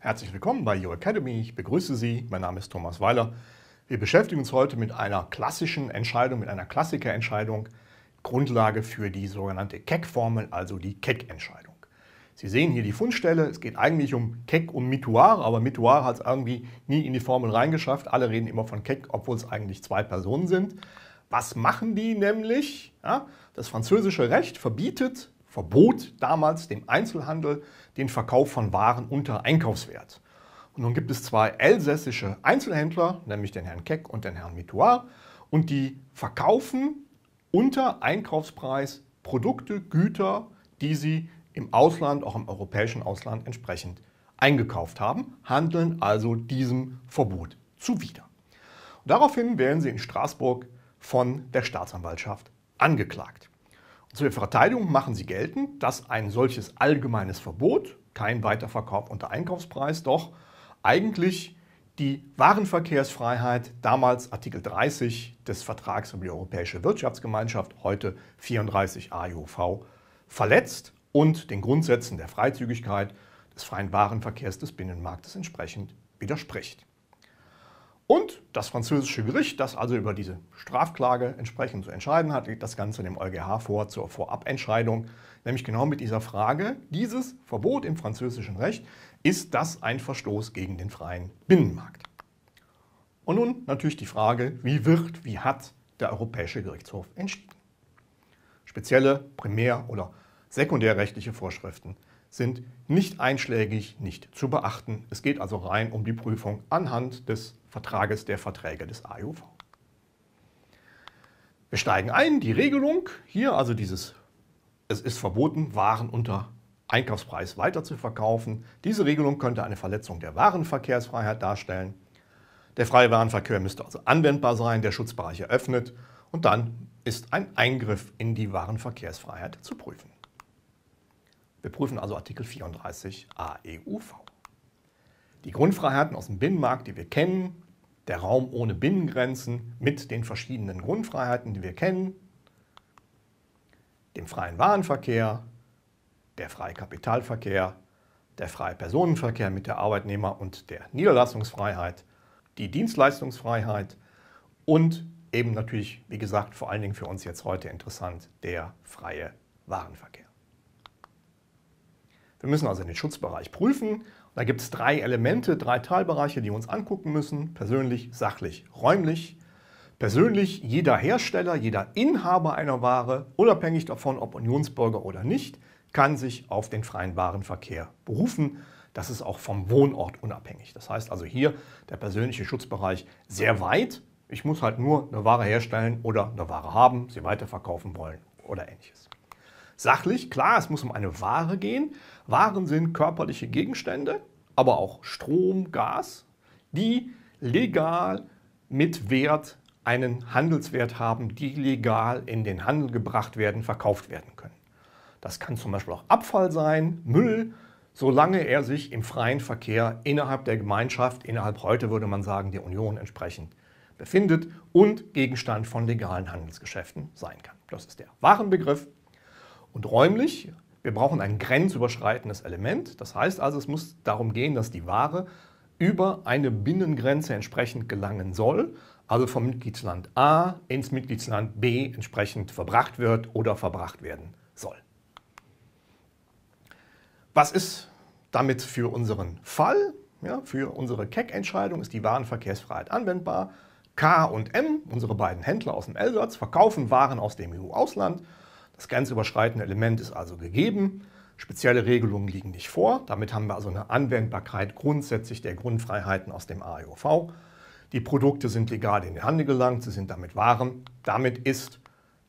Herzlich willkommen bei Your Academy. Ich begrüße Sie. Mein Name ist Thomas Weiler. Wir beschäftigen uns heute mit einer klassischen Entscheidung, mit einer Klassikerentscheidung, Grundlage für die sogenannte Keck-Formel, also die Keck-Entscheidung. Sie sehen hier die Fundstelle. Es geht eigentlich um Keck und Mituar, aber Mituar hat es irgendwie nie in die Formel reingeschafft. Alle reden immer von Keck, obwohl es eigentlich zwei Personen sind. Was machen die nämlich? Ja, das französische Recht verbietet verbot damals dem Einzelhandel den Verkauf von Waren unter Einkaufswert. Und nun gibt es zwei elsässische Einzelhändler, nämlich den Herrn Keck und den Herrn Mitoir, und die verkaufen unter Einkaufspreis Produkte, Güter, die sie im Ausland, auch im europäischen Ausland entsprechend eingekauft haben, handeln also diesem Verbot zuwider. Und daraufhin werden sie in Straßburg von der Staatsanwaltschaft angeklagt. Zur Verteidigung machen sie geltend, dass ein solches allgemeines Verbot, kein Weiterverkauf unter Einkaufspreis, doch eigentlich die Warenverkehrsfreiheit, damals Artikel 30 des Vertrags über die Europäische Wirtschaftsgemeinschaft, heute 34 AEUV, verletzt und den Grundsätzen der Freizügigkeit des freien Warenverkehrs des Binnenmarktes entsprechend widerspricht. Und das französische Gericht, das also über diese Strafklage entsprechend zu entscheiden hat, legt das Ganze dem EuGH vor zur Vorabentscheidung, nämlich genau mit dieser Frage, dieses Verbot im französischen Recht, ist das ein Verstoß gegen den freien Binnenmarkt? Und nun natürlich die Frage, wie wird, wie hat der Europäische Gerichtshof entschieden? Spezielle Primär- oder Sekundärrechtliche Vorschriften sind nicht einschlägig nicht zu beachten. Es geht also rein um die Prüfung anhand des Vertrages der Verträge des AUV. Wir steigen ein, die Regelung hier, also dieses, es ist verboten, Waren unter Einkaufspreis weiterzuverkaufen. Diese Regelung könnte eine Verletzung der Warenverkehrsfreiheit darstellen. Der freie Warenverkehr müsste also anwendbar sein, der Schutzbereich eröffnet und dann ist ein Eingriff in die Warenverkehrsfreiheit zu prüfen. Wir prüfen also Artikel 34 AEUV. Die Grundfreiheiten aus dem Binnenmarkt, die wir kennen, der Raum ohne Binnengrenzen mit den verschiedenen Grundfreiheiten, die wir kennen, dem freien Warenverkehr, der freie Kapitalverkehr, der freie Personenverkehr mit der Arbeitnehmer- und der Niederlassungsfreiheit, die Dienstleistungsfreiheit und eben natürlich, wie gesagt, vor allen Dingen für uns jetzt heute interessant, der freie Warenverkehr. Wir müssen also den Schutzbereich prüfen. Da gibt es drei Elemente, drei Teilbereiche, die wir uns angucken müssen. Persönlich, sachlich, räumlich. Persönlich jeder Hersteller, jeder Inhaber einer Ware, unabhängig davon, ob Unionsbürger oder nicht, kann sich auf den freien Warenverkehr berufen. Das ist auch vom Wohnort unabhängig. Das heißt also hier der persönliche Schutzbereich sehr weit. Ich muss halt nur eine Ware herstellen oder eine Ware haben, sie weiterverkaufen wollen oder ähnliches. Sachlich, klar, es muss um eine Ware gehen. Waren sind körperliche Gegenstände, aber auch Strom, Gas, die legal mit Wert einen Handelswert haben, die legal in den Handel gebracht werden, verkauft werden können. Das kann zum Beispiel auch Abfall sein, Müll, solange er sich im freien Verkehr innerhalb der Gemeinschaft, innerhalb heute würde man sagen der Union entsprechend befindet und Gegenstand von legalen Handelsgeschäften sein kann. Das ist der Warenbegriff und räumlich, wir brauchen ein grenzüberschreitendes Element. Das heißt also, es muss darum gehen, dass die Ware über eine Binnengrenze entsprechend gelangen soll, also vom Mitgliedsland A ins Mitgliedsland B entsprechend verbracht wird oder verbracht werden soll. Was ist damit für unseren Fall? Ja, für unsere Keck-Entscheidung ist die Warenverkehrsfreiheit anwendbar. K und M, unsere beiden Händler aus dem Elsatz, verkaufen Waren aus dem EU-Ausland das grenzüberschreitende Element ist also gegeben. Spezielle Regelungen liegen nicht vor. Damit haben wir also eine Anwendbarkeit grundsätzlich der Grundfreiheiten aus dem AEOV. Die Produkte sind legal in den Handel gelangt, sie sind damit Waren. Damit ist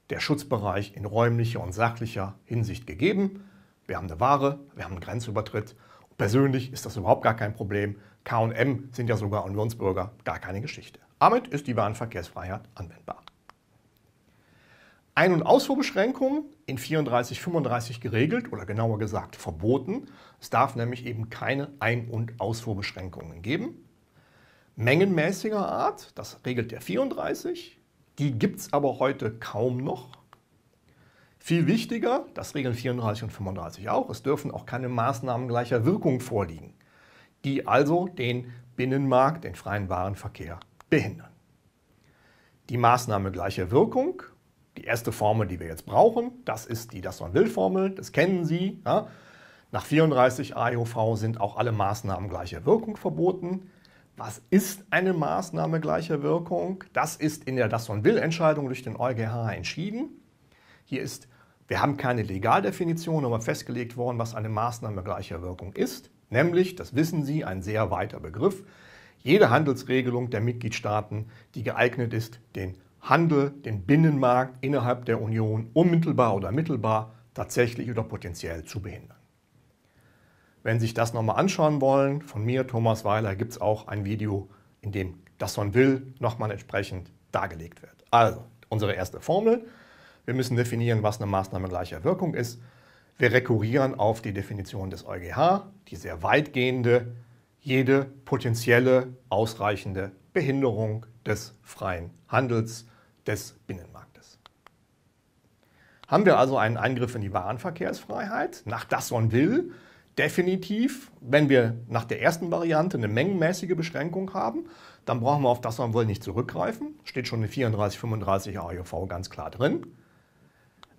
der Schutzbereich in räumlicher und sachlicher Hinsicht gegeben. Wir haben eine Ware, wir haben einen Grenzübertritt. persönlich ist das überhaupt gar kein Problem. KM sind ja sogar Unionsbürger gar keine Geschichte. Damit ist die Warenverkehrsfreiheit anwendbar. Ein- und Ausfuhrbeschränkungen in 34, 35 geregelt oder genauer gesagt verboten. Es darf nämlich eben keine Ein- und Ausfuhrbeschränkungen geben. Mengenmäßiger Art, das regelt der 34, die gibt es aber heute kaum noch. Viel wichtiger, das regeln 34 und 35 auch, es dürfen auch keine Maßnahmen gleicher Wirkung vorliegen, die also den Binnenmarkt, den freien Warenverkehr behindern. Die Maßnahme gleicher Wirkung die erste Formel, die wir jetzt brauchen, das ist die Das-Wann-Will-Formel, das kennen Sie. Ja? Nach 34 AEOV sind auch alle Maßnahmen gleicher Wirkung verboten. Was ist eine Maßnahme gleicher Wirkung? Das ist in der Das-Wann-Will-Entscheidung durch den EuGH entschieden. Hier ist, wir haben keine Legaldefinition, aber festgelegt worden, was eine Maßnahme gleicher Wirkung ist. Nämlich, das wissen Sie, ein sehr weiter Begriff, jede Handelsregelung der Mitgliedstaaten, die geeignet ist, den Handel, den Binnenmarkt innerhalb der Union unmittelbar oder mittelbar tatsächlich oder potenziell zu behindern. Wenn Sie sich das nochmal anschauen wollen, von mir, Thomas Weiler, gibt es auch ein Video, in dem das man will, nochmal entsprechend dargelegt wird. Also, unsere erste Formel. Wir müssen definieren, was eine Maßnahme gleicher Wirkung ist. Wir rekurrieren auf die Definition des EuGH, die sehr weitgehende, jede potenzielle ausreichende Behinderung des freien Handels des Binnenmarktes. Haben wir also einen Eingriff in die Warenverkehrsfreiheit? Nach das man will, definitiv, wenn wir nach der ersten Variante eine mengenmäßige Beschränkung haben, dann brauchen wir auf das man will nicht zurückgreifen. Steht schon in 34, 35 AJV ganz klar drin.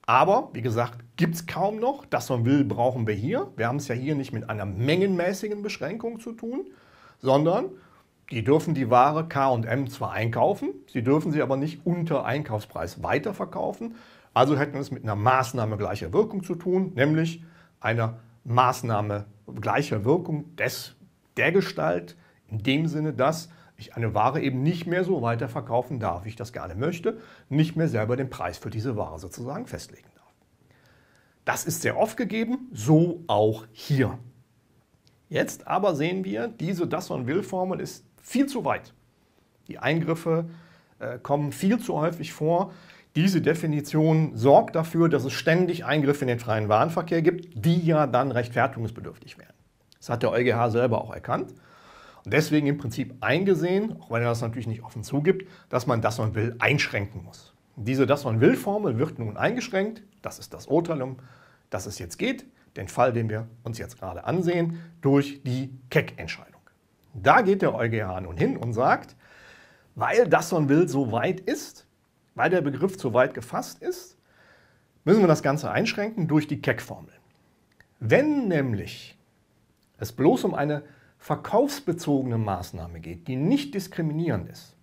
Aber, wie gesagt, gibt es kaum noch. Das man will, brauchen wir hier. Wir haben es ja hier nicht mit einer mengenmäßigen Beschränkung zu tun, sondern die dürfen die Ware KM zwar einkaufen, sie dürfen sie aber nicht unter Einkaufspreis weiterverkaufen. Also hätten wir es mit einer Maßnahme gleicher Wirkung zu tun, nämlich einer Maßnahme gleicher Wirkung des, der Gestalt, in dem Sinne, dass ich eine Ware eben nicht mehr so weiterverkaufen darf, wie ich das gerne möchte, nicht mehr selber den Preis für diese Ware sozusagen festlegen darf. Das ist sehr oft gegeben, so auch hier. Jetzt aber sehen wir, diese Das- und Will-Formel ist viel zu weit. Die Eingriffe äh, kommen viel zu häufig vor. Diese Definition sorgt dafür, dass es ständig Eingriffe in den freien Warenverkehr gibt, die ja dann rechtfertigungsbedürftig wären. Das hat der EuGH selber auch erkannt und deswegen im Prinzip eingesehen, auch wenn er das natürlich nicht offen zugibt, dass man das man will einschränken muss. Diese das man will Formel wird nun eingeschränkt, das ist das Urteil, um das es jetzt geht, den Fall, den wir uns jetzt gerade ansehen, durch die Keck-Entscheidung. Da geht der EuGH nun hin und sagt, weil das und will so weit ist, weil der Begriff so weit gefasst ist, müssen wir das Ganze einschränken durch die Keck-Formel. Wenn nämlich es bloß um eine verkaufsbezogene Maßnahme geht, die nicht diskriminierend ist,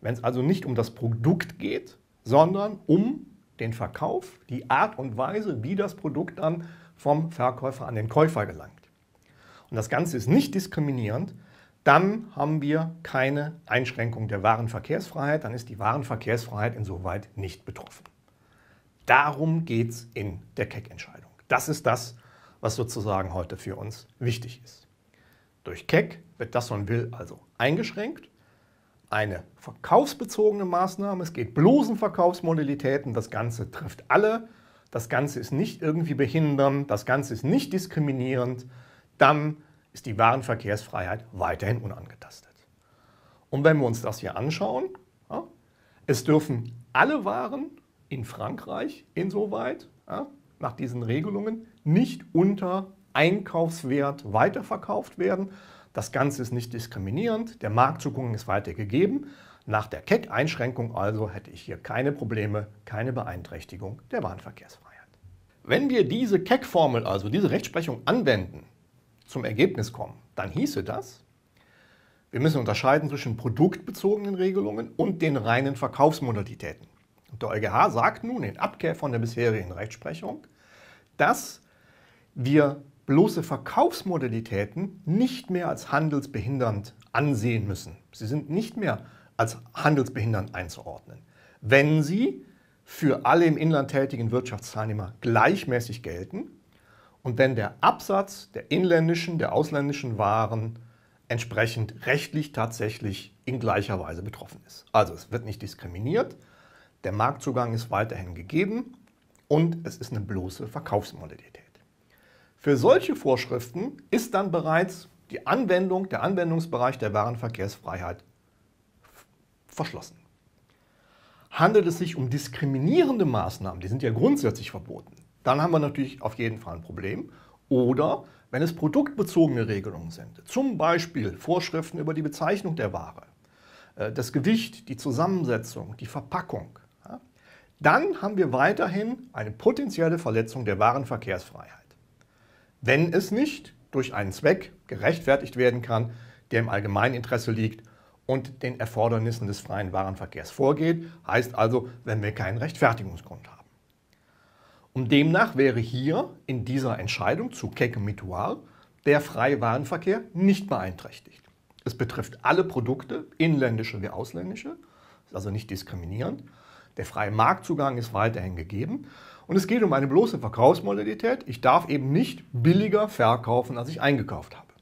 wenn es also nicht um das Produkt geht, sondern um den Verkauf, die Art und Weise, wie das Produkt dann vom Verkäufer an den Käufer gelangt, und das Ganze ist nicht diskriminierend, dann haben wir keine Einschränkung der Warenverkehrsfreiheit, dann ist die Warenverkehrsfreiheit insoweit nicht betroffen. Darum geht es in der Keck-Entscheidung. Das ist das, was sozusagen heute für uns wichtig ist. Durch Keck wird das, man will, also eingeschränkt. Eine verkaufsbezogene Maßnahme, es geht bloßen Verkaufsmodalitäten, das Ganze trifft alle, das Ganze ist nicht irgendwie behindern, das Ganze ist nicht diskriminierend, dann ist die Warenverkehrsfreiheit weiterhin unangetastet. Und wenn wir uns das hier anschauen, ja, es dürfen alle Waren in Frankreich insoweit ja, nach diesen Regelungen nicht unter Einkaufswert weiterverkauft werden. Das Ganze ist nicht diskriminierend, der Marktzugang ist weiter gegeben. Nach der Keck-Einschränkung also hätte ich hier keine Probleme, keine Beeinträchtigung der Warenverkehrsfreiheit. Wenn wir diese Keck-Formel, also diese Rechtsprechung anwenden, zum Ergebnis kommen, dann hieße das, wir müssen unterscheiden zwischen produktbezogenen Regelungen und den reinen Verkaufsmodalitäten. Und der EuGH sagt nun in Abkehr von der bisherigen Rechtsprechung, dass wir bloße Verkaufsmodalitäten nicht mehr als handelsbehindernd ansehen müssen. Sie sind nicht mehr als handelsbehindernd einzuordnen, wenn sie für alle im Inland tätigen Wirtschaftsteilnehmer gleichmäßig gelten und wenn der Absatz der inländischen, der ausländischen Waren entsprechend rechtlich tatsächlich in gleicher Weise betroffen ist. Also es wird nicht diskriminiert, der Marktzugang ist weiterhin gegeben und es ist eine bloße Verkaufsmodalität. Für solche Vorschriften ist dann bereits die Anwendung, der Anwendungsbereich der Warenverkehrsfreiheit verschlossen. Handelt es sich um diskriminierende Maßnahmen, die sind ja grundsätzlich verboten, dann haben wir natürlich auf jeden Fall ein Problem. Oder wenn es produktbezogene Regelungen sind, zum Beispiel Vorschriften über die Bezeichnung der Ware, äh, das Gewicht, die Zusammensetzung, die Verpackung, dann haben wir weiterhin eine potenzielle Verletzung der Warenverkehrsfreiheit. Wenn es nicht durch einen Zweck gerechtfertigt werden kann, der im allgemeinen Interesse liegt und den Erfordernissen des freien Warenverkehrs vorgeht, heißt also, wenn wir keinen Rechtfertigungsgrund haben. Und demnach wäre hier in dieser Entscheidung zu Keke Mitoir der freie Warenverkehr nicht beeinträchtigt. Es betrifft alle Produkte, inländische wie ausländische, ist also nicht diskriminierend. Der freie Marktzugang ist weiterhin gegeben und es geht um eine bloße Verkaufsmodalität. Ich darf eben nicht billiger verkaufen, als ich eingekauft habe.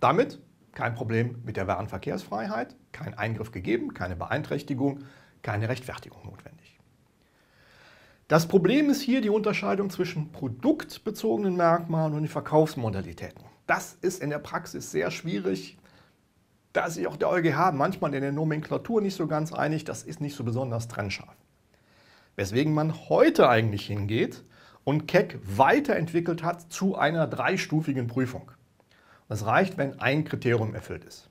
Damit kein Problem mit der Warenverkehrsfreiheit, kein Eingriff gegeben, keine Beeinträchtigung, keine Rechtfertigung notwendig. Das Problem ist hier die Unterscheidung zwischen produktbezogenen Merkmalen und den Verkaufsmodalitäten. Das ist in der Praxis sehr schwierig. Da ist sich auch der EuGH manchmal in der Nomenklatur nicht so ganz einig. Das ist nicht so besonders trennscharf. Weswegen man heute eigentlich hingeht und Keck weiterentwickelt hat zu einer dreistufigen Prüfung. Es reicht, wenn ein Kriterium erfüllt ist.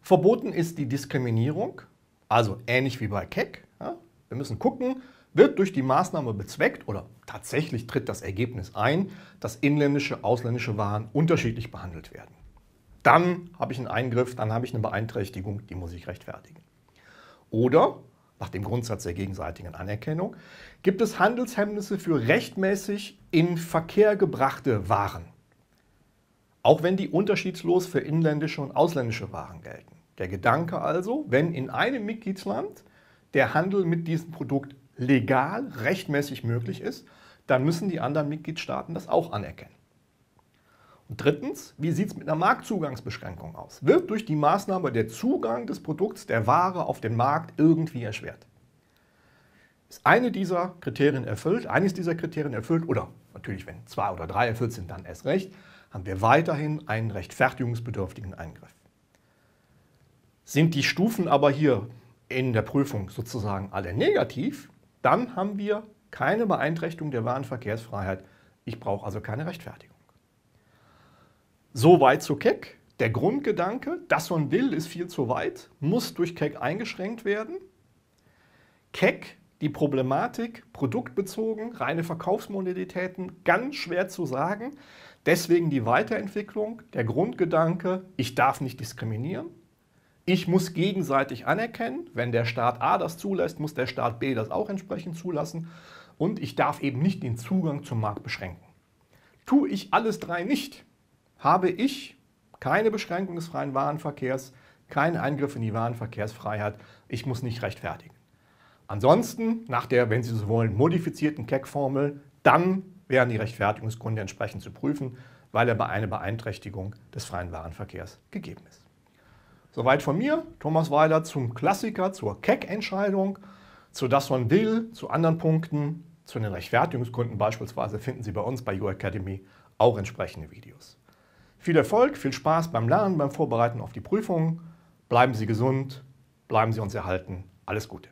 Verboten ist die Diskriminierung, also ähnlich wie bei Keck. Ja? Wir müssen gucken, wird durch die Maßnahme bezweckt oder tatsächlich tritt das Ergebnis ein, dass inländische, ausländische Waren unterschiedlich behandelt werden. Dann habe ich einen Eingriff, dann habe ich eine Beeinträchtigung, die muss ich rechtfertigen. Oder, nach dem Grundsatz der gegenseitigen Anerkennung, gibt es Handelshemmnisse für rechtmäßig in Verkehr gebrachte Waren. Auch wenn die unterschiedslos für inländische und ausländische Waren gelten. Der Gedanke also, wenn in einem Mitgliedsland der Handel mit diesem Produkt legal, rechtmäßig möglich ist, dann müssen die anderen Mitgliedstaaten das auch anerkennen. Und drittens, wie sieht es mit einer Marktzugangsbeschränkung aus? Wird durch die Maßnahme der Zugang des Produkts, der Ware auf den Markt irgendwie erschwert? Ist eine dieser Kriterien erfüllt, eines dieser Kriterien erfüllt, oder natürlich, wenn zwei oder drei erfüllt sind, dann erst recht, haben wir weiterhin einen rechtfertigungsbedürftigen Eingriff. Sind die Stufen aber hier in der Prüfung sozusagen alle negativ, dann haben wir keine Beeinträchtigung der Warenverkehrsfreiheit. Ich brauche also keine Rechtfertigung. Soweit zu Keck. Der Grundgedanke, das man will, ist viel zu weit, muss durch Keck eingeschränkt werden. Keck, die Problematik, produktbezogen, reine Verkaufsmodalitäten, ganz schwer zu sagen. Deswegen die Weiterentwicklung, der Grundgedanke, ich darf nicht diskriminieren. Ich muss gegenseitig anerkennen, wenn der Staat A das zulässt, muss der Staat B das auch entsprechend zulassen und ich darf eben nicht den Zugang zum Markt beschränken. Tue ich alles drei nicht, habe ich keine Beschränkung des freien Warenverkehrs, keinen Eingriff in die Warenverkehrsfreiheit, ich muss nicht rechtfertigen. Ansonsten, nach der, wenn Sie so wollen, modifizierten Keck-Formel, dann wären die Rechtfertigungsgründe entsprechend zu prüfen, weil er bei einer Beeinträchtigung des freien Warenverkehrs gegeben ist. Soweit von mir, Thomas Weiler, zum Klassiker, zur Keck-Entscheidung, zu das man will, zu anderen Punkten, zu den Rechtfertigungsgründen beispielsweise finden Sie bei uns bei Academy auch entsprechende Videos. Viel Erfolg, viel Spaß beim Lernen, beim Vorbereiten auf die Prüfungen. Bleiben Sie gesund, bleiben Sie uns erhalten. Alles Gute.